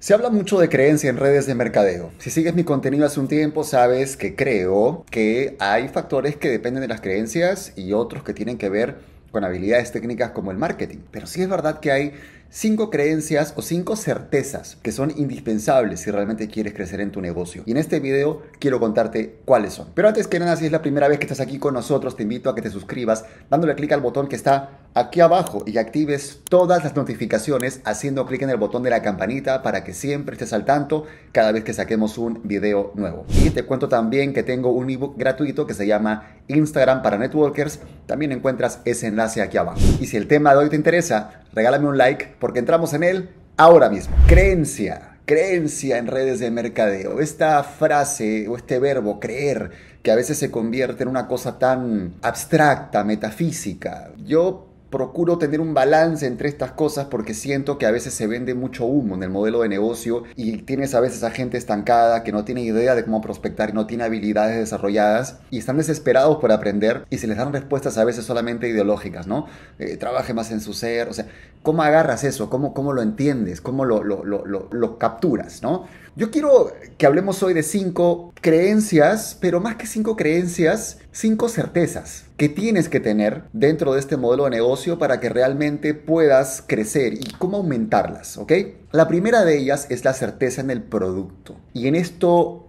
Se habla mucho de creencia en redes de mercadeo. Si sigues mi contenido hace un tiempo, sabes que creo que hay factores que dependen de las creencias y otros que tienen que ver con habilidades técnicas como el marketing. Pero sí es verdad que hay cinco creencias o cinco certezas que son indispensables si realmente quieres crecer en tu negocio. Y en este video quiero contarte cuáles son. Pero antes que nada, si es la primera vez que estás aquí con nosotros, te invito a que te suscribas dándole clic al botón que está aquí abajo y actives todas las notificaciones haciendo clic en el botón de la campanita para que siempre estés al tanto cada vez que saquemos un video nuevo. Y te cuento también que tengo un ebook gratuito que se llama Instagram para Networkers. También encuentras ese enlace aquí abajo. Y si el tema de hoy te interesa, regálame un like porque entramos en él ahora mismo. Creencia creencia en redes de mercadeo. Esta frase o este verbo creer que a veces se convierte en una cosa tan abstracta, metafísica. Yo procuro tener un balance entre estas cosas porque siento que a veces se vende mucho humo en el modelo de negocio y tienes a veces a gente estancada que no tiene idea de cómo prospectar, no tiene habilidades desarrolladas y están desesperados por aprender y se les dan respuestas a veces solamente ideológicas, ¿no? Eh, trabaje más en su ser, o sea, ¿cómo agarras eso? ¿Cómo, cómo lo entiendes? ¿Cómo lo, lo, lo capturas, ¿no? Yo quiero que hablemos hoy de cinco creencias, pero más que cinco creencias, cinco certezas que tienes que tener dentro de este modelo de negocio para que realmente puedas crecer y cómo aumentarlas, ¿ok? La primera de ellas es la certeza en el producto. Y en esto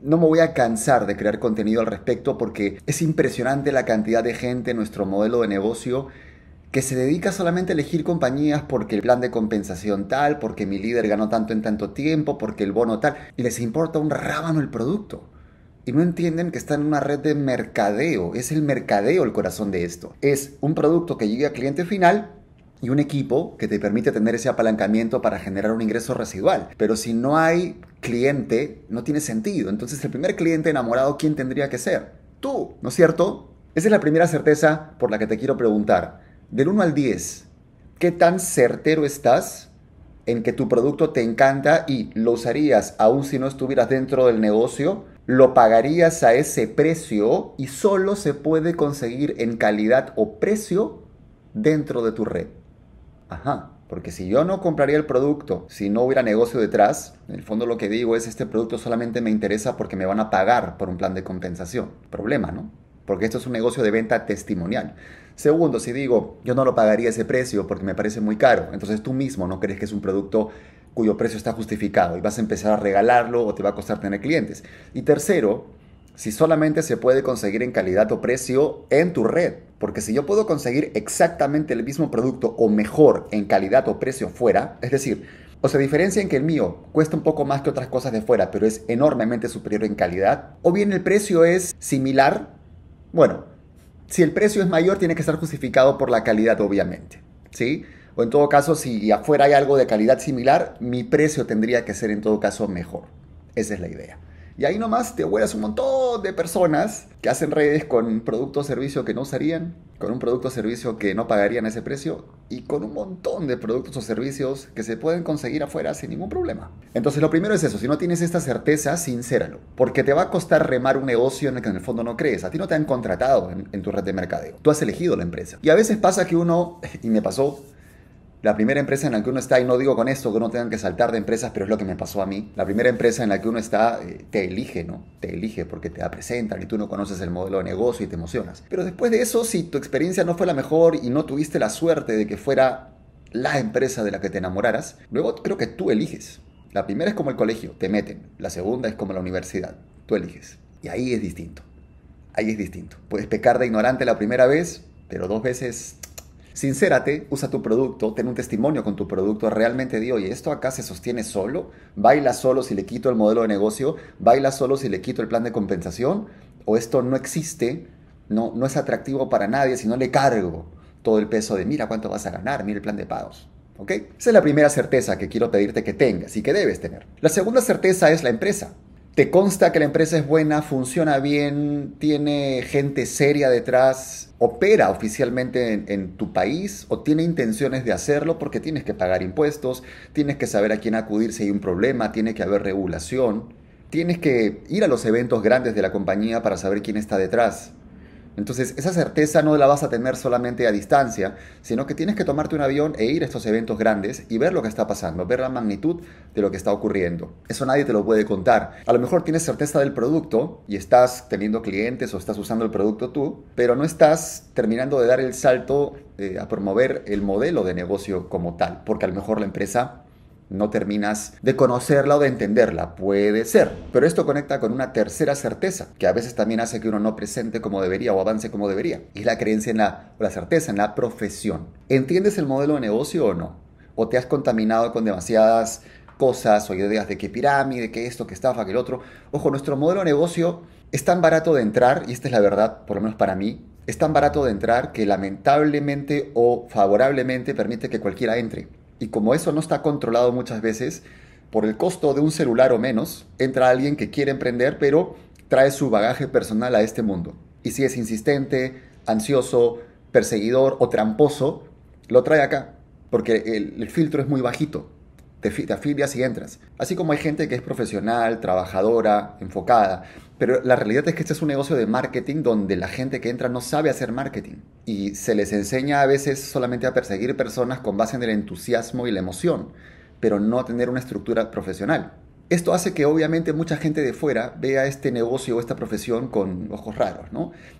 no me voy a cansar de crear contenido al respecto porque es impresionante la cantidad de gente en nuestro modelo de negocio que se dedica solamente a elegir compañías porque el plan de compensación tal, porque mi líder ganó tanto en tanto tiempo, porque el bono tal, y les importa un rábano el producto y no entienden que está en una red de mercadeo. Es el mercadeo el corazón de esto. Es un producto que llegue al cliente final y un equipo que te permite tener ese apalancamiento para generar un ingreso residual. Pero si no hay cliente, no tiene sentido. Entonces el primer cliente enamorado, ¿quién tendría que ser? Tú, ¿no es cierto? Esa es la primera certeza por la que te quiero preguntar. Del 1 al 10, ¿qué tan certero estás en que tu producto te encanta y lo usarías aún si no estuvieras dentro del negocio? lo pagarías a ese precio y solo se puede conseguir en calidad o precio dentro de tu red. Ajá. Porque si yo no compraría el producto, si no hubiera negocio detrás, en el fondo lo que digo es este producto solamente me interesa porque me van a pagar por un plan de compensación. Problema, ¿no? Porque esto es un negocio de venta testimonial. Segundo, si digo, yo no lo pagaría ese precio porque me parece muy caro, entonces tú mismo no crees que es un producto cuyo precio está justificado y vas a empezar a regalarlo o te va a costar tener clientes. Y tercero, si solamente se puede conseguir en calidad o precio en tu red. Porque si yo puedo conseguir exactamente el mismo producto o mejor en calidad o precio fuera, es decir, o se diferencia en que el mío cuesta un poco más que otras cosas de fuera, pero es enormemente superior en calidad, o bien el precio es similar, bueno, si el precio es mayor tiene que estar justificado por la calidad obviamente, ¿sí? o en todo caso, si afuera hay algo de calidad similar, mi precio tendría que ser en todo caso mejor. Esa es la idea. Y ahí nomás te vuelas un montón de personas que hacen redes con un producto o servicio que no usarían, con un producto o servicio que no pagarían ese precio y con un montón de productos o servicios que se pueden conseguir afuera sin ningún problema. Entonces lo primero es eso, si no tienes esta certeza, sincéralo, porque te va a costar remar un negocio en el que en el fondo no crees, a ti no te han contratado en tu red de mercadeo, tú has elegido la empresa. Y a veces pasa que uno, y me pasó, la primera empresa en la que uno está, y no digo con esto que no tengan que saltar de empresas, pero es lo que me pasó a mí, la primera empresa en la que uno está eh, te elige, ¿no? Te elige porque te presentan y tú no conoces el modelo de negocio y te emocionas. Pero después de eso, si tu experiencia no fue la mejor y no tuviste la suerte de que fuera la empresa de la que te enamoraras, luego creo que tú eliges. La primera es como el colegio, te meten. La segunda es como la universidad, tú eliges. Y ahí es distinto. Ahí es distinto. Puedes pecar de ignorante la primera vez, pero dos veces Sincérate, usa tu producto, ten un testimonio con tu producto, realmente digo, oye, esto acá se sostiene solo, baila solo si le quito el modelo de negocio, baila solo si le quito el plan de compensación, o esto no existe, no, no es atractivo para nadie si no le cargo todo el peso de, mira cuánto vas a ganar, mira el plan de pagos. ¿Ok? Esa es la primera certeza que quiero pedirte que tengas y que debes tener. La segunda certeza es la empresa. ¿Te consta que la empresa es buena, funciona bien, tiene gente seria detrás, opera oficialmente en, tu país o tiene intenciones de hacerlo porque tienes que pagar impuestos, tienes que saber a quién acudir si hay un problema, tiene que haber regulación, tienes que ir a los eventos grandes de la compañía para saber quién está detrás. Entonces, esa certeza no la vas a tener solamente a distancia, sino que tienes que tomarte un avión e ir a estos eventos grandes y ver lo que está pasando, ver la magnitud de lo que está ocurriendo. Eso nadie te lo puede contar. A lo mejor tienes certeza del producto y estás teniendo clientes o estás usando el producto tú, pero no estás terminando de dar el salto eh, a promover el modelo de negocio como tal, porque a lo mejor la empresa no terminas de conocerla o de entenderla, puede ser. Pero esto conecta con una tercera certeza, que a veces también hace que uno no presente como debería o avance como debería, y es la creencia en la, o la certeza en la profesión. ¿Entiendes el modelo de negocio o no? ¿O te has contaminado con demasiadas cosas o ideas de qué pirámide, qué esto, qué estafa, qué el otro? Ojo, nuestro modelo de negocio es tan barato de entrar, y esta es la verdad, por lo menos para mí, es tan barato de entrar que lamentablemente o favorablemente permite que cualquiera entre. Y como eso no está controlado muchas veces, por el costo de un celular o menos, entra alguien que quiere emprender, pero trae su bagaje personal a este mundo. Y si es insistente, ansioso, perseguidor o tramposo, lo trae acá, porque el, filtro es muy bajito. Te, te afilias y entras. Así como hay gente que es profesional, trabajadora, enfocada, pero la realidad es que este es un negocio de marketing donde la gente que entra no sabe hacer marketing y se les enseña a veces solamente a perseguir personas con base en el entusiasmo y la emoción, pero no a tener una estructura profesional. Esto hace que obviamente mucha gente de fuera vea este negocio o esta profesión con ojos raros,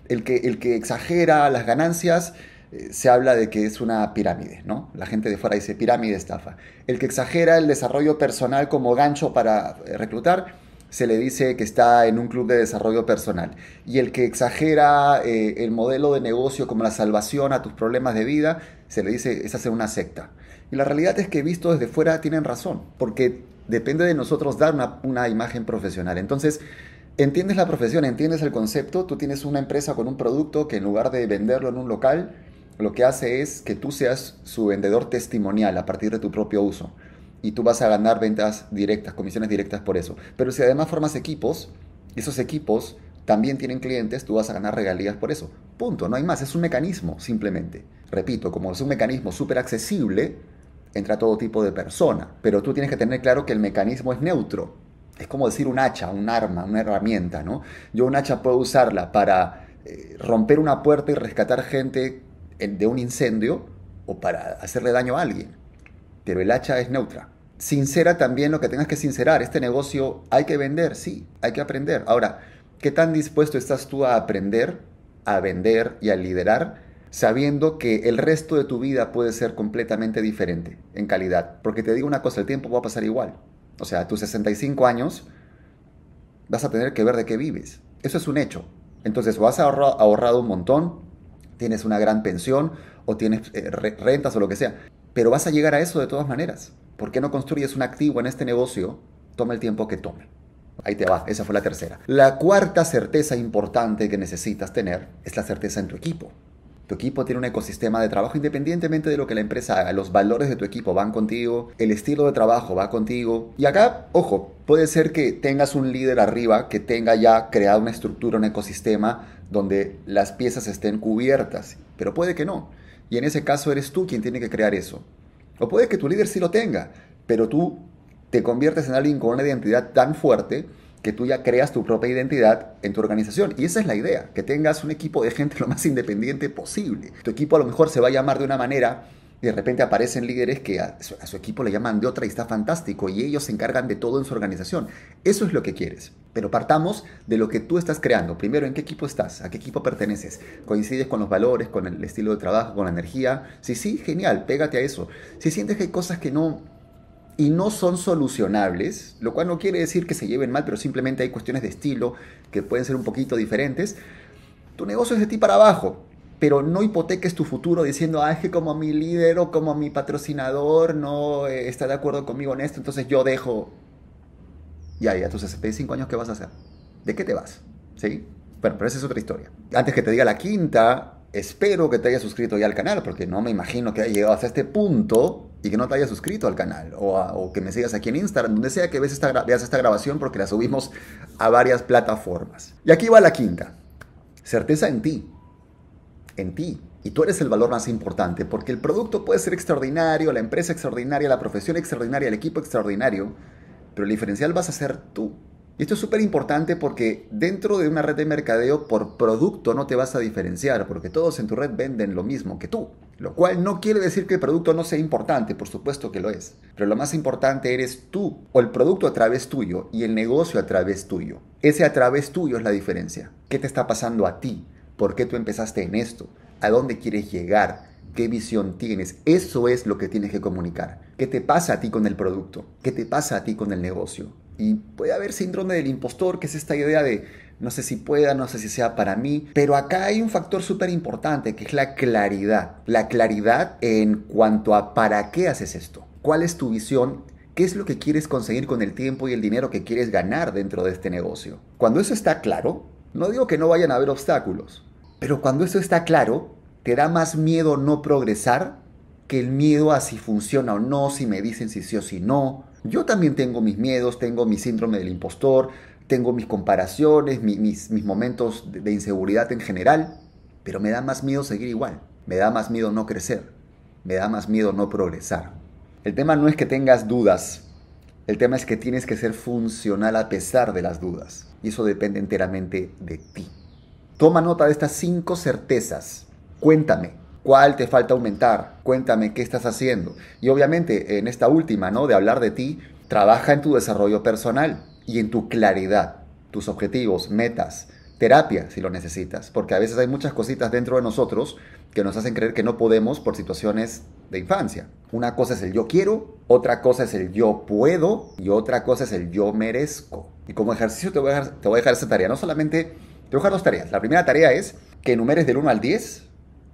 El que, el que exagera las ganancias eh, se habla de que es una pirámide, ¿no? La gente de fuera dice pirámide estafa. El que exagera el desarrollo personal como gancho para eh, reclutar se le dice que está en un club de desarrollo personal. Y el que exagera eh, el modelo de negocio como la salvación a tus problemas de vida, se le dice es hacer una secta. Y la realidad es que visto desde fuera tienen razón, porque depende de nosotros dar una imagen profesional. Entonces, entiendes la profesión, entiendes el concepto, tú tienes una empresa con un producto que en lugar de venderlo en un local, lo que hace es que tú seas su vendedor testimonial a partir de tu propio uso y tú vas a ganar ventas directas, comisiones directas por eso. Pero si además formas equipos, esos equipos también tienen clientes, tú vas a ganar regalías por eso. Punto, no hay más, es un mecanismo simplemente. Repito, como es un mecanismo súper accesible, entra todo tipo de persona, pero tú tienes que tener claro que el mecanismo es neutro. Es como decir un hacha, un arma, una herramienta, ¿no? Yo un hacha puedo usarla para eh, romper una puerta y rescatar gente de un incendio o para hacerle daño a alguien pero el hacha es neutra. Sincera también lo que tengas que sincerar. Este negocio hay que vender, sí, hay que aprender. Ahora, ¿qué tan dispuesto estás tú a aprender, a vender y a liderar? sabiendo que el resto de tu vida puede ser completamente diferente en calidad. Porque te digo una cosa, el tiempo va a pasar igual. O sea, a tus 65 años vas a tener que ver de qué vives. Eso es un hecho. Entonces, o has ahorrado un montón, tienes una gran pensión, o tienes eh, rentas o lo que sea. Pero vas a llegar a eso de todas maneras. ¿Por qué no construyes un activo en este negocio? Toma el tiempo que tome. Ahí te va, esa fue la tercera. La cuarta certeza importante que necesitas tener es la certeza en tu equipo. Tu equipo tiene un ecosistema de trabajo independientemente de lo que la empresa haga. Los valores de tu equipo van contigo, el estilo de trabajo va contigo. Y acá, ojo, puede ser que tengas un líder arriba que tenga ya creado una estructura, un ecosistema donde las piezas estén cubiertas, pero puede que no. Y en ese caso eres tú quien tiene que crear eso. O puede que tu líder sí lo tenga, pero tú te conviertes en alguien con una identidad tan fuerte que tú ya creas tu propia identidad en tu organización. Y esa es la idea, que tengas un equipo de gente lo más independiente posible. Tu equipo a lo mejor se va a llamar de una manera y de repente aparecen líderes que a su, a su equipo le llaman de otra y está fantástico y ellos se encargan de todo en su organización. Eso es lo que quieres. Pero partamos de lo que tú estás creando. Primero, ¿en qué equipo estás? ¿A qué equipo perteneces? ¿Coincides con los valores, con el estilo de trabajo, con la energía? Si sí, genial, pégate a eso. Si sientes que hay cosas que no y no son solucionables, lo cual no quiere decir que se lleven mal, pero simplemente hay cuestiones de estilo que pueden ser un poquito diferentes, tu negocio es de ti para abajo. Pero no hipoteques tu futuro diciendo, ah, es que como mi líder o como mi patrocinador no eh, está de acuerdo conmigo en esto, entonces yo dejo y ahí a tus 65 años, ¿qué vas a hacer? ¿De qué te vas? ¿Sí? Bueno, pero esa es otra historia. Antes que te diga la quinta, espero que te hayas suscrito ya al canal, porque no me imagino que hayas llegado hasta este punto y que no te hayas suscrito al canal, o, que me sigas aquí en Instagram, donde sea que veas esta, veas esta grabación, porque la subimos a varias plataformas. Y aquí va la quinta. Certeza en ti. En ti. Y tú eres el valor más importante, porque el producto puede ser extraordinario, la empresa extraordinaria, la profesión extraordinaria, el equipo extraordinario, pero el diferencial vas a ser tú. Y esto es súper importante porque dentro de una red de mercadeo por producto no te vas a diferenciar, porque todos en tu red venden lo mismo que tú. Lo cual no quiere decir que el producto no sea importante, por supuesto que lo es. Pero lo más importante eres tú, o el producto a través tuyo y el negocio a través tuyo. Ese a través tuyo es la diferencia. ¿Qué te está pasando a ti? ¿Por qué tú empezaste en esto? ¿A dónde quieres llegar? ¿Qué visión tienes? Eso es lo que tienes que comunicar. ¿Qué te pasa a ti con el producto? ¿Qué te pasa a ti con el negocio? Y puede haber síndrome del impostor, que es esta idea de no sé si pueda, no sé si sea para mí, pero acá hay un factor súper importante, que es la claridad. La claridad en cuanto a para qué haces esto, cuál es tu visión ¿Qué es lo que quieres conseguir con el tiempo y el dinero que quieres ganar dentro de este negocio? Cuando eso está claro, no digo que no vayan a haber obstáculos, pero cuando eso está claro, te da más miedo no progresar que el miedo a si funciona o no, si me dicen si sí o si no. Yo también tengo mis miedos, tengo mi síndrome del impostor, tengo mis comparaciones, mis, momentos de, de inseguridad en general, pero me da más miedo seguir igual, me da más miedo no crecer, me da más miedo no progresar. El tema no es que tengas dudas, el tema es que tienes que ser funcional a pesar de las dudas, y eso depende enteramente de ti. Toma nota de estas cinco certezas Cuéntame, ¿cuál te falta aumentar? Cuéntame qué estás haciendo. Y obviamente en esta última, ¿no? De hablar de ti, trabaja en tu desarrollo personal y en tu claridad, tus objetivos, metas, terapia si lo necesitas, porque a veces hay muchas cositas dentro de nosotros que nos hacen creer que no podemos por situaciones de infancia. Una cosa es el yo quiero, otra cosa es el yo puedo y otra cosa es el yo merezco. Y como ejercicio te voy a dejar, te voy a dejar esa tarea, no solamente, te voy a dejar dos tareas. La primera tarea es que enumeres del 1 al 10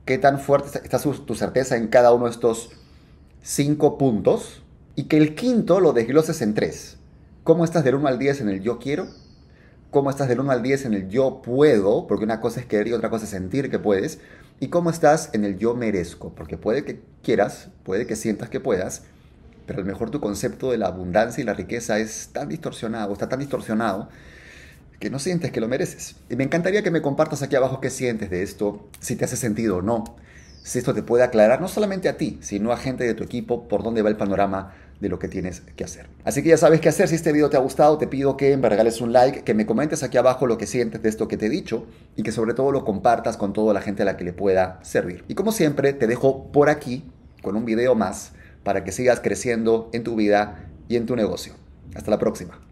qué tan fuerte está tu certeza en cada uno de estos cinco puntos y que el quinto lo desgloses en tres. ¿Cómo estás del 1 al 10 en el yo quiero? ¿Cómo estás del 1 al 10 en el yo puedo? Porque una cosa es querer y otra cosa es sentir que puedes. ¿Y cómo estás en el yo merezco? Porque puede que quieras, puede que sientas que puedas, pero a lo mejor tu concepto de la abundancia y la riqueza es tan distorsionado, está tan distorsionado que no sientes que lo mereces. Y me encantaría que me compartas aquí abajo qué sientes de esto, si te hace sentido o no, si esto te puede aclarar no solamente a ti, sino a gente de tu equipo por dónde va el panorama de lo que tienes que hacer. Así que ya sabes qué hacer. Si este video te ha gustado, te pido que me regales un like, que me comentes aquí abajo lo que sientes de esto que te he dicho y que sobre todo lo compartas con toda la gente a la que le pueda servir. Y como siempre, te dejo por aquí con un video más para que sigas creciendo en tu vida y en tu negocio. Hasta la próxima.